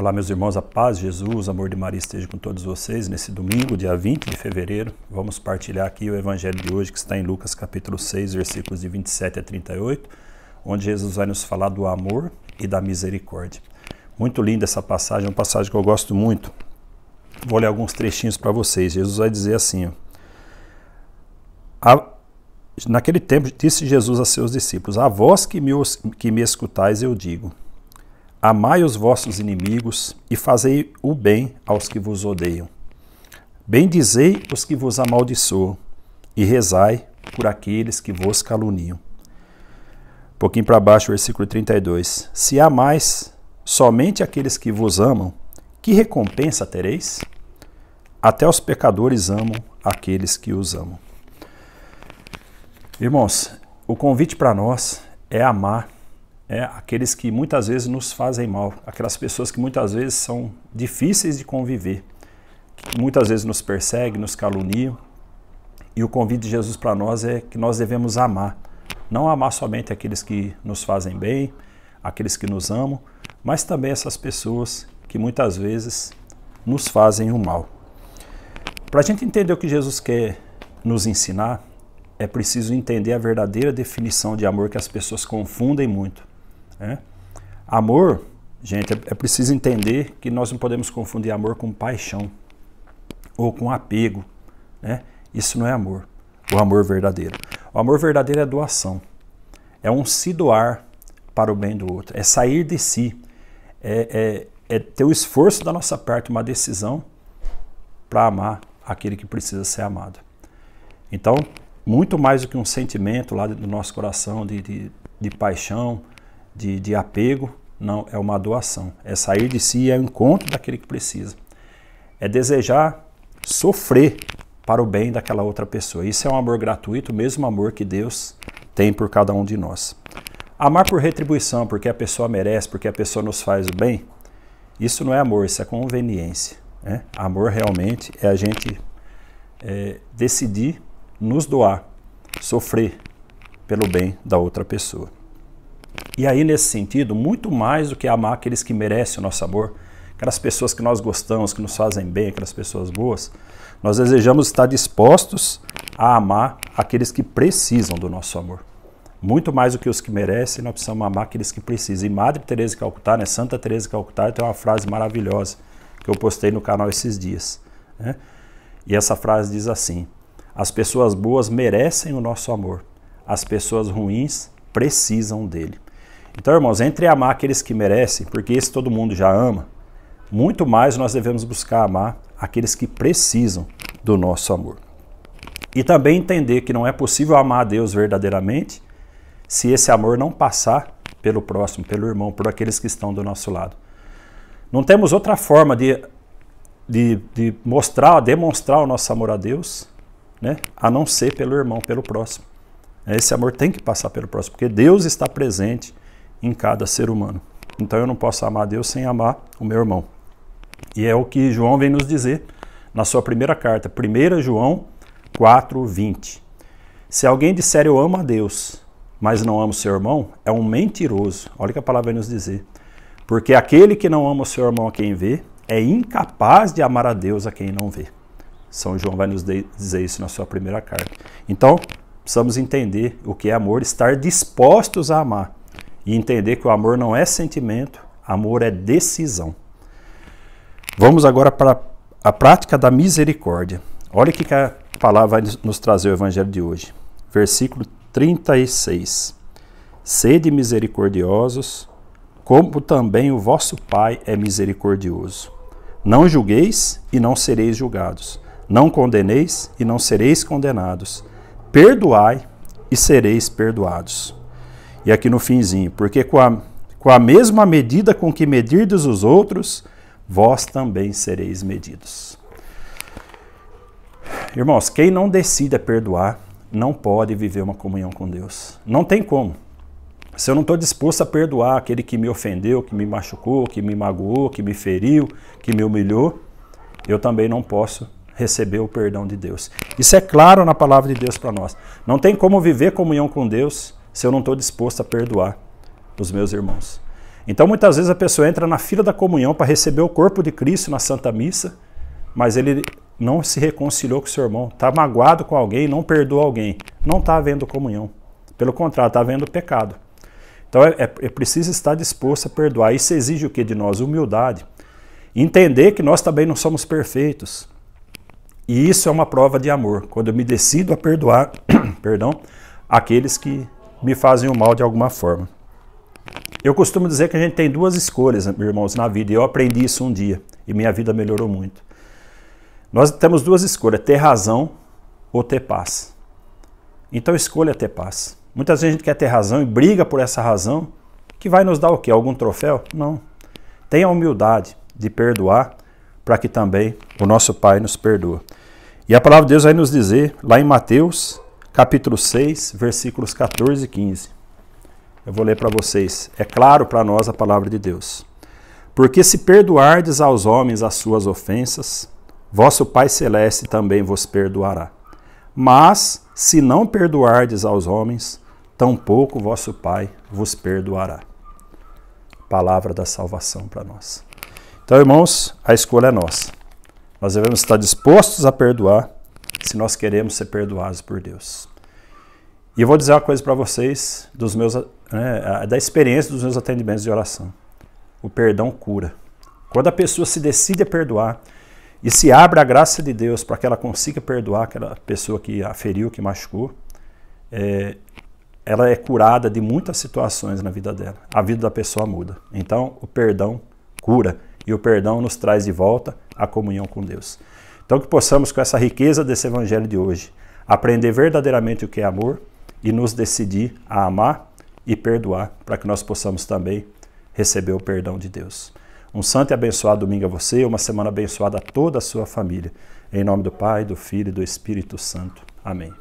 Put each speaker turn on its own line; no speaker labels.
Olá, meus irmãos, a paz de Jesus, amor de Maria esteja com todos vocês. Nesse domingo, dia 20 de fevereiro, vamos partilhar aqui o evangelho de hoje que está em Lucas capítulo 6, versículos de 27 a 38, onde Jesus vai nos falar do amor e da misericórdia. Muito linda essa passagem, uma passagem que eu gosto muito. Vou ler alguns trechinhos para vocês. Jesus vai dizer assim: ó, Naquele tempo disse Jesus a seus discípulos: A vós que me, que me escutais, eu digo Amai os vossos inimigos e fazei o bem aos que vos odeiam. Bendizei os que vos amaldiçoam e rezai por aqueles que vos caluniam. Um pouquinho para baixo, versículo 32. Se amais somente aqueles que vos amam, que recompensa tereis? Até os pecadores amam aqueles que os amam. Irmãos, o convite para nós é amar é, aqueles que muitas vezes nos fazem mal, aquelas pessoas que muitas vezes são difíceis de conviver, que muitas vezes nos perseguem, nos caluniam. E o convite de Jesus para nós é que nós devemos amar. Não amar somente aqueles que nos fazem bem, aqueles que nos amam, mas também essas pessoas que muitas vezes nos fazem o mal. Para a gente entender o que Jesus quer nos ensinar, é preciso entender a verdadeira definição de amor que as pessoas confundem muito. Né? Amor, gente, é, é, preciso entender que nós não podemos confundir amor com paixão ou com apego. Né? Isso não é amor, o amor verdadeiro. O amor verdadeiro é doação, é um se doar para o bem do outro, é sair de si, é, é, é ter o esforço da nossa parte, uma decisão para amar aquele que precisa ser amado. Então, muito mais do que um sentimento lá do nosso coração de, de, de paixão, de, de apego, não, é uma doação. É sair de si, é o encontro daquele que precisa. É desejar sofrer para o bem daquela outra pessoa. Isso é um amor gratuito, o mesmo amor que Deus tem por cada um de nós. Amar por retribuição, porque a pessoa merece, porque a pessoa nos faz o bem, isso não é amor, isso é conveniência. Né? Amor realmente é a gente é, decidir nos doar, sofrer pelo bem da outra pessoa. E aí, nesse sentido, muito mais do que amar aqueles que merecem o nosso amor, aquelas pessoas que nós gostamos, que nos fazem bem, aquelas pessoas boas, nós desejamos estar dispostos a amar aqueles que precisam do nosso amor. Muito mais do que os que merecem, nós precisamos amar aqueles que precisam. E Madre Teresa de Calcutá, né, Santa Teresa de Calcutá, tem uma frase maravilhosa que eu postei no canal esses dias. Né? E essa frase diz assim: As pessoas boas merecem o nosso amor, as pessoas ruins precisam dele. Então, irmãos, entre amar aqueles que merecem, porque esse todo mundo já ama, muito mais nós devemos buscar amar aqueles que precisam do nosso amor. E também entender que não é possível amar a Deus verdadeiramente se esse amor não passar pelo próximo, pelo irmão, por aqueles que estão do nosso lado. Não temos outra forma de, de, de mostrar, demonstrar o nosso amor a Deus, né? a não ser pelo irmão, pelo próximo. Esse amor tem que passar pelo próximo, porque Deus está presente em cada ser humano. Então eu não posso amar Deus sem amar o meu irmão. E é o que João vem nos dizer na sua primeira carta, 1 João 4:20. Se alguém disser eu amo a Deus, mas não amo o seu irmão, é um mentiroso. Olha o que a palavra vai nos dizer. Porque aquele que não ama o seu irmão a quem vê, é incapaz de amar a Deus a quem não vê. São João vai nos dizer isso na sua primeira carta. Então, precisamos entender o que é amor, estar dispostos a amar e entender que o amor não é sentimento, amor é decisão. Vamos agora para a prática da misericórdia. Olha o que a palavra vai nos trazer o evangelho de hoje. Versículo 36. Sede misericordiosos, como também o vosso Pai é misericordioso. Não julgueis e não sereis julgados. Não condeneis e não sereis condenados. Perdoai e sereis perdoados. E aqui no finzinho, porque com a, com a mesma medida com que medirdes os outros, vós também sereis medidos. Irmãos, quem não decida perdoar, não pode viver uma comunhão com Deus. Não tem como. Se eu não estou disposto a perdoar aquele que me ofendeu, que me machucou, que me magoou, que me feriu, que me humilhou, eu também não posso receber o perdão de Deus. Isso é claro na palavra de Deus para nós. Não tem como viver comunhão com Deus se eu não estou disposto a perdoar os meus irmãos. Então, muitas vezes a pessoa entra na fila da comunhão para receber o corpo de Cristo na Santa Missa, mas ele não se reconciliou com seu irmão, está magoado com alguém, não perdoa alguém, não está havendo comunhão. Pelo contrário, está havendo pecado. Então, é, é, é preciso estar disposto a perdoar. Isso exige o que de nós? Humildade. Entender que nós também não somos perfeitos. E isso é uma prova de amor, quando eu me decido a perdoar, perdão, aqueles que me fazem o mal de alguma forma. Eu costumo dizer que a gente tem duas escolhas, irmãos, na vida, e eu aprendi isso um dia, e minha vida melhorou muito. Nós temos duas escolhas, ter razão ou ter paz. Então escolha ter paz. Muitas vezes a gente quer ter razão e briga por essa razão, que vai nos dar o quê? Algum troféu? Não. Tenha a humildade de perdoar, para que também o nosso Pai nos perdoa. E a palavra de Deus vai nos dizer, lá em Mateus capítulo 6, versículos 14 e 15. Eu vou ler para vocês. É claro para nós a palavra de Deus. Porque se perdoardes aos homens as suas ofensas, vosso Pai Celeste também vos perdoará. Mas, se não perdoardes aos homens, tampouco vosso Pai vos perdoará. Palavra da salvação para nós. Então, irmãos, a escolha é nossa. Nós devemos estar dispostos a perdoar se nós queremos ser perdoados por Deus. E eu vou dizer uma coisa para vocês dos meus, né, da experiência dos meus atendimentos de oração. O perdão cura. Quando a pessoa se decide a perdoar e se abre a graça de Deus para que ela consiga perdoar aquela pessoa que a feriu, que machucou, é, ela é curada de muitas situações na vida dela. A vida da pessoa muda. Então, o perdão cura e o perdão nos traz de volta a comunhão com Deus. Então, que possamos, com essa riqueza desse evangelho de hoje, aprender verdadeiramente o que é amor e nos decidir a amar e perdoar, para que nós possamos também receber o perdão de Deus. Um santo e abençoado domingo a você, uma semana abençoada a toda a sua família. Em nome do Pai, do Filho e do Espírito Santo. Amém.